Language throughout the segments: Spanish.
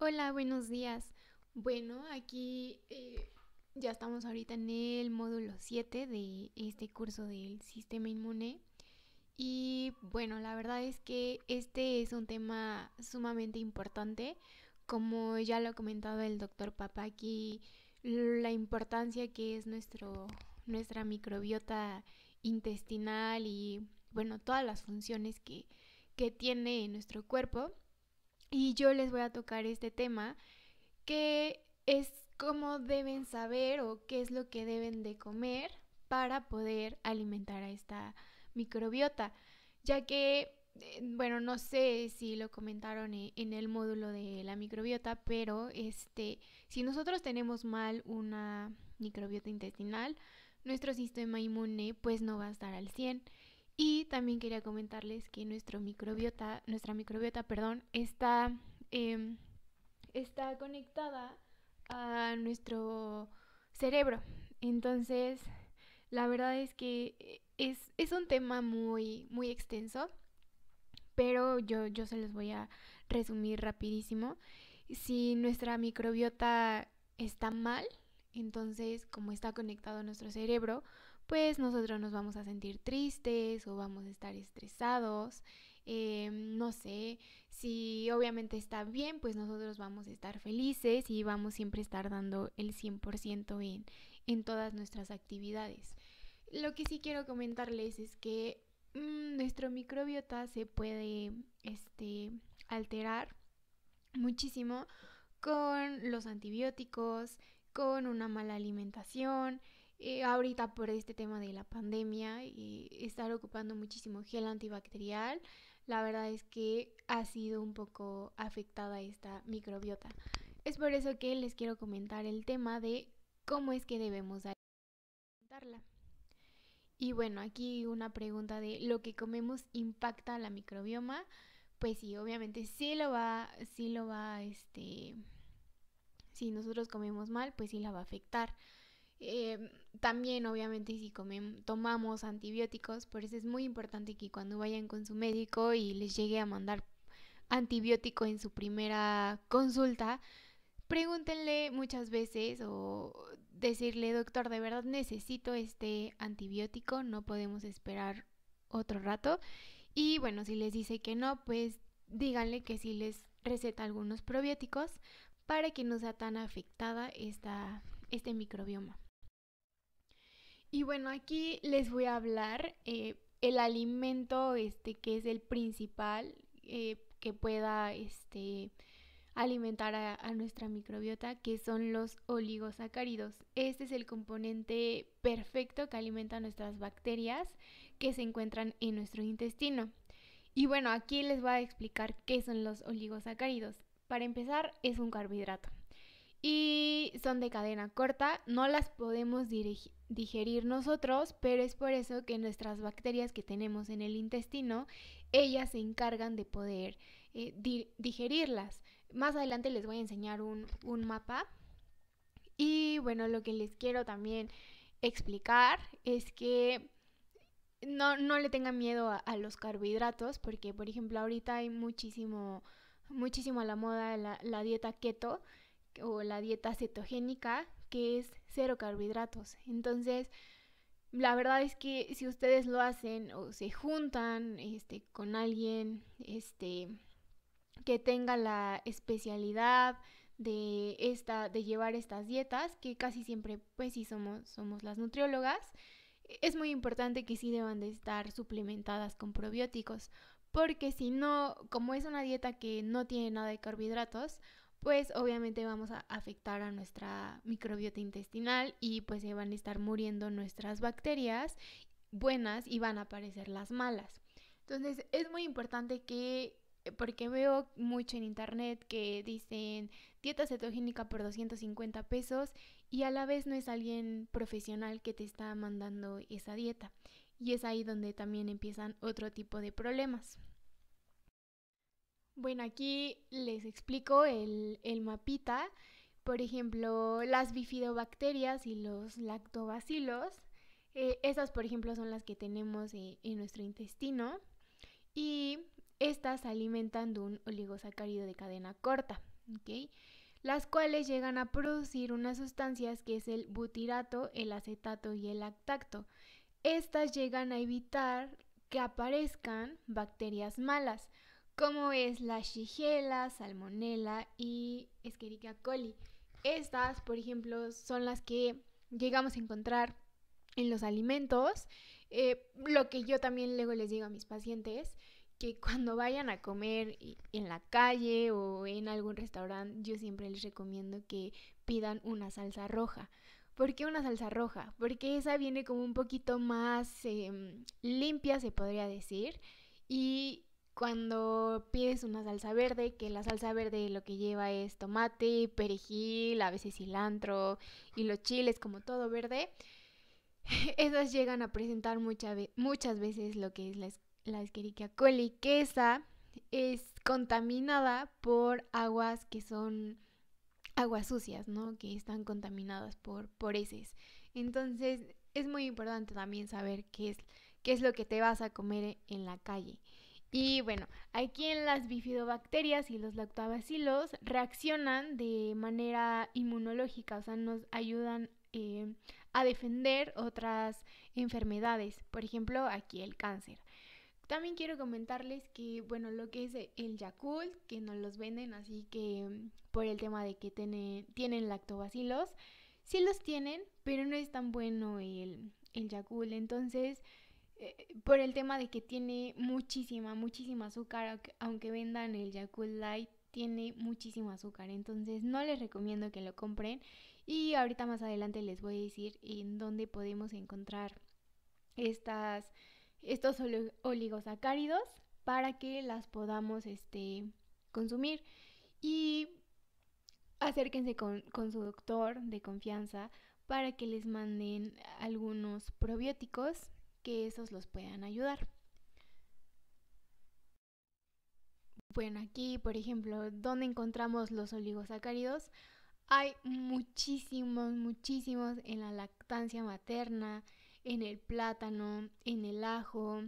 Hola, buenos días. Bueno, aquí eh, ya estamos ahorita en el módulo 7 de este curso del sistema inmune. Y bueno, la verdad es que este es un tema sumamente importante. Como ya lo ha comentado el doctor Papaki, la importancia que es nuestro, nuestra microbiota intestinal y bueno, todas las funciones que, que tiene nuestro cuerpo. Y yo les voy a tocar este tema que es cómo deben saber o qué es lo que deben de comer para poder alimentar a esta microbiota, ya que, eh, bueno, no sé si lo comentaron e, en el módulo de la microbiota, pero este, si nosotros tenemos mal una microbiota intestinal, nuestro sistema inmune pues no va a estar al 100 y también quería comentarles que nuestro microbiota, nuestra microbiota, perdón, está, em, está conectada a nuestro cerebro. Entonces, la verdad es que eh, es, un tema muy, muy extenso, pero yo, yo se los voy a resumir rapidísimo. Si nuestra microbiota está mal, entonces como está conectado a nuestro cerebro, pues nosotros nos vamos a sentir tristes o vamos a estar estresados. Em, no sé, si obviamente está bien, pues nosotros vamos a estar felices y vamos siempre a estar dando el 100% en, en todas nuestras actividades. Lo que sí quiero comentarles es que mm, nuestro microbiota se puede este, alterar muchísimo con los antibióticos, con una mala alimentación, eh, ahorita por este tema de la pandemia y estar ocupando muchísimo gel antibacterial, la verdad es que ha sido un poco afectada esta microbiota. Es por eso que les quiero comentar el tema de cómo es que debemos alimentarla. Y bueno, aquí una pregunta de lo que comemos impacta la microbioma. Pues sí, obviamente sí lo va, sí lo va, este, si nosotros comemos mal, pues sí la va a afectar. Eh, también, obviamente, si tomamos antibióticos, por eso es muy importante que cuando vayan con su médico y les llegue a mandar antibiótico en su primera consulta, pregúntenle muchas veces o decirle, doctor, de verdad necesito este antibiótico, no podemos esperar otro rato. Y bueno, si les dice que no, pues díganle que si les receta algunos probióticos para que no sea tan afectada esta, este microbioma. Y bueno, aquí les voy a hablar eh, el alimento este, que es el principal eh, que pueda este, alimentar a, nuestra microbiota, que son los oligosacáridos. Este es el componente perfecto que alimenta nuestras bacterias que se encuentran en nuestro intestino. Y bueno, aquí les voy a explicar qué son los oligosacáridos. Para empezar, es un carbohidrato y son de cadena corta, no las podemos digerir nosotros, pero es por eso que nuestras bacterias que tenemos en el intestino, ellas se encargan de poder eh, digerirlas. Más adelante les voy a enseñar un, un mapa. Y bueno, lo que les quiero también explicar es que no, no le tengan miedo a, los carbohidratos, porque por ejemplo ahorita hay muchísimo, muchísimo a la moda la dieta keto o la dieta cetogénica, que es cero carbohidratos. Entonces, la verdad es que si ustedes lo hacen o se juntan este, con alguien este, que tenga la especialidad de, llevar estas dietas, que casi siempre, pues sí, somos, somos las nutriólogas, es muy importante que sí deban de estar suplementadas con probióticos, porque si no, como es una dieta que no tiene nada de carbohidratos, pues obviamente vamos a afectar a nuestra microbiota intestinal y pues se van a estar muriendo nuestras bacterias buenas y van a aparecer las malas. Entonces es muy importante que, eh, porque veo mucho en internet que dicen dieta cetogénica por 250 pesos y a la vez no es alguien profesional que te está mandando esa dieta. Y es ahí donde también empiezan otro tipo de problemas. Bueno, aquí les explico el, el mapita. Por ejemplo, las bifidobacterias y los lactobacilos. Eh, estas, por ejemplo, son las que tenemos eh, en, nuestro intestino. Y estas alimentan de un oligosacárido de cadena corta, las cuales llegan a producir unas sustancias que es el butirato, el acetato y el lactacto. Estas llegan a evitar que aparezcan bacterias malas, como es la shigella, salmonella y escherichia coli. Estas, por ejemplo, son las que llegamos a encontrar en los alimentos. Eh, lo que yo también luego les digo a mis pacientes, que cuando vayan a comer en la calle o en algún restaurante, yo siempre les recomiendo que pidan una salsa roja. ¿Por qué una salsa roja? Porque esa viene como un poquito más em, limpia, se podría decir, y cuando pides una salsa verde, que la salsa verde lo que lleva es tomate, perejil, a veces cilantro y los chiles como todo verde, esas llegan a presentar muchas muchas veces lo que es la, la Escherichia coli, que esa es contaminada por aguas que son aguas sucias, ¿no? Que están contaminadas por, por heces. Entonces es muy importante también saber qué es, qué es lo que te vas a comer en la calle. Y bueno, aquí en las bifidobacterias y los lactobacilos reaccionan de manera inmunológica, o sea, nos ayudan eh, a defender otras enfermedades, por ejemplo, aquí el cáncer. También quiero comentarles que, bueno, lo que es el Yakult, que no los venden, así que mm, por el tema de que tienen lactobacilos, sí los tienen, pero no es tan bueno el, el Yakult, entonces... Eh, por el tema de que tiene muchísima, muchísima azúcar, aunque vendan el Yakult Light, tiene muchísima azúcar, entonces no les recomiendo que lo compren y ahorita más adelante les voy a decir en dónde podemos encontrar estas, estos oligosacáridos para que las podamos este, consumir y acérquense con su doctor de confianza para que les manden algunos probióticos que esos los puedan ayudar. Bueno, aquí, por ejemplo, donde encontramos los oligosacáridos, hay muchísimos, muchísimos en la lactancia materna, en el plátano, en el ajo,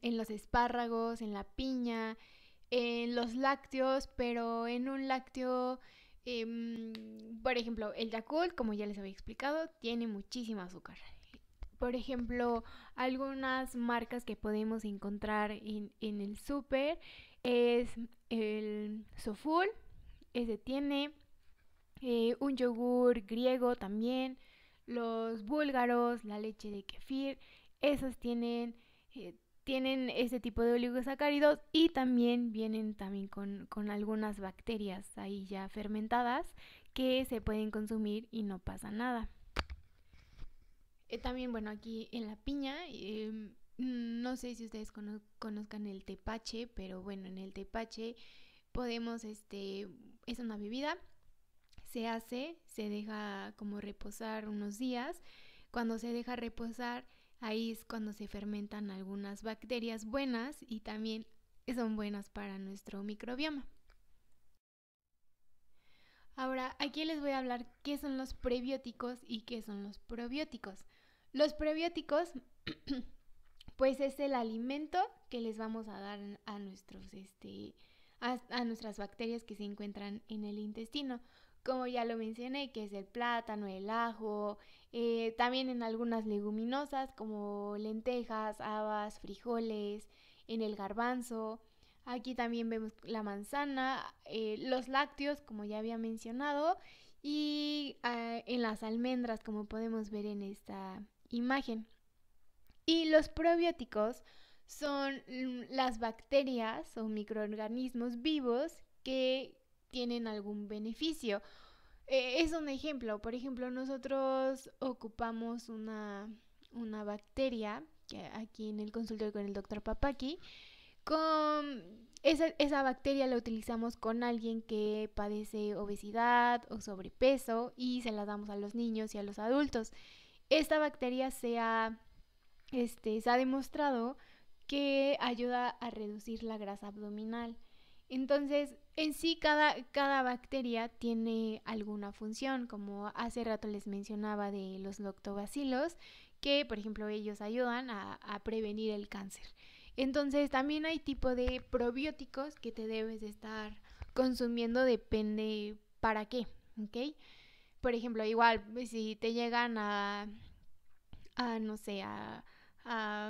en los espárragos, en la piña, en los lácteos, pero en un lácteo, em, por ejemplo, el Yakult, como ya les había explicado, tiene muchísima azúcar por ejemplo, algunas marcas que podemos encontrar en, el súper es el Soful, ese tiene eh, un yogur griego también, los búlgaros, la leche de kefir, esos eh, tienen, ese tienen tipo de oligosacáridos y también vienen también con algunas bacterias ahí ya fermentadas que se pueden consumir y no pasa nada. Eh, también, bueno, aquí en la piña, em, no sé si ustedes conozcan el tepache, pero bueno, en el tepache podemos, este, es una bebida, se hace, se deja como reposar unos días. Cuando se deja reposar, ahí es cuando se fermentan algunas bacterias buenas y también son buenas para nuestro microbioma. Ahora, aquí les voy a hablar qué son los prebióticos y qué son los probióticos. Los prebióticos, pues es el alimento que les vamos a dar a nuestros, este, a, nuestras bacterias que se encuentran en el intestino como ya lo mencioné, que es el plátano, el ajo, eh, también en algunas leguminosas como lentejas, habas, frijoles, en el garbanzo. Aquí también vemos la manzana, eh, los lácteos, como ya había mencionado, y ah, en las almendras, como podemos ver en esta, imagen. Y los probióticos son mm, las bacterias o microorganismos vivos que tienen algún beneficio. E, es un ejemplo, por ejemplo, nosotros ocupamos una, bacteria aquí en el consultorio con el doctor Papaki. Con esa, esa bacteria la utilizamos con alguien que padece obesidad o sobrepeso y se la damos a los niños y a los adultos. Esta bacteria se ha, este, se ha demostrado que ayuda a reducir la grasa abdominal. Entonces, en sí cada, cada bacteria tiene alguna función, como hace rato les mencionaba de los lactobacilos, que por ejemplo ellos ayudan a, a prevenir el cáncer. Entonces, también hay tipo de probióticos que te debes de estar consumiendo, depende para qué, ¿ok? por ejemplo, igual, pues, si te llegan a, no sé, a,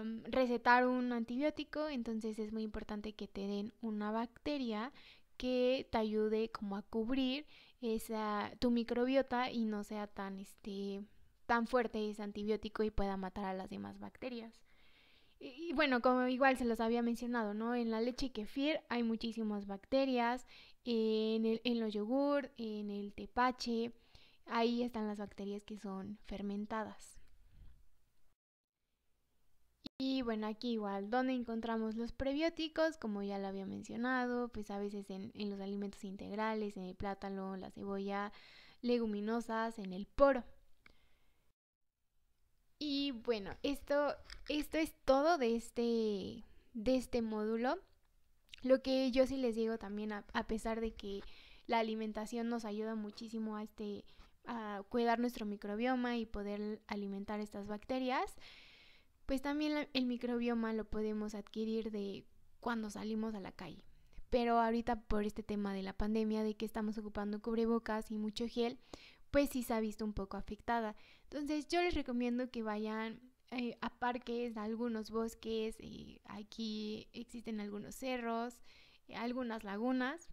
mm, recetar un antibiótico, entonces es muy importante que te den una bacteria que te ayude como a cubrir tu microbiota y no sea tan este tan fuerte ese antibiótico y pueda matar a las demás bacterias. Y, bueno, como igual se los había mencionado, ¿no? En la leche kefir hay muchísimas bacterias, en, en los yogur, en el tepache, Ahí están las bacterias que son fermentadas. Y bueno, aquí igual, ¿dónde encontramos los prebióticos, como ya lo había mencionado, pues a veces en, los alimentos integrales, en el plátano, la cebolla, leguminosas, en el poro. Y bueno, esto, esto es todo de este, de este módulo. Lo que yo sí les digo también, a pesar de que la alimentación nos ayuda muchísimo a este a cuidar nuestro microbioma y poder alimentar estas bacterias, pues también el microbioma lo podemos adquirir de cuando salimos a la calle. Pero ahorita por este tema de la pandemia, de que estamos ocupando cubrebocas y mucho gel, pues sí se ha visto un poco afectada. Entonces yo les recomiendo que vayan eh, a parques, a algunos bosques, y eh, aquí existen algunos cerros, eh, algunas lagunas,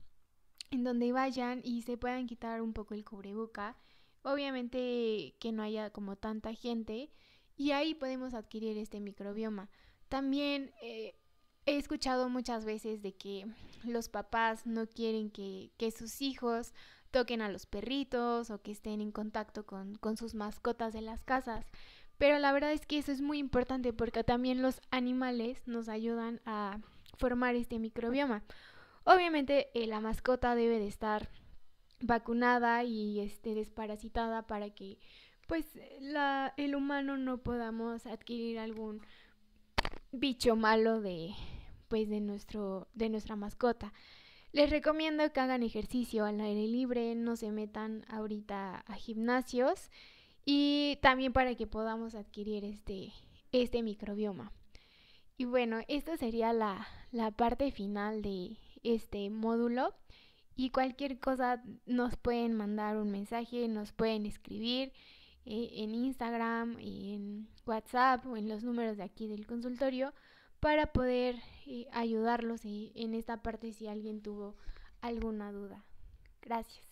en donde vayan y se puedan quitar un poco el cubreboca Obviamente que no haya como tanta gente y ahí podemos adquirir este microbioma. También eh, he escuchado muchas veces de que los papás no quieren que, sus hijos toquen a los perritos o que estén en contacto con, sus mascotas en las casas. Pero la verdad es que eso es muy importante porque también los animales nos ayudan a formar este microbioma. Obviamente eh, la mascota debe de estar vacunada y este, desparasitada para que pues la, el humano no podamos adquirir algún bicho malo de pues de nuestro de nuestra mascota. Les recomiendo que hagan ejercicio al aire libre, no se metan ahorita a gimnasios y también para que podamos adquirir este, este microbioma. Y bueno, esta sería la, la parte final de este módulo. Y cualquier cosa nos pueden mandar un mensaje, nos pueden escribir eh, en Instagram, en WhatsApp o en los números de aquí del consultorio para poder eh, ayudarlos eh, en esta parte si alguien tuvo alguna duda. Gracias.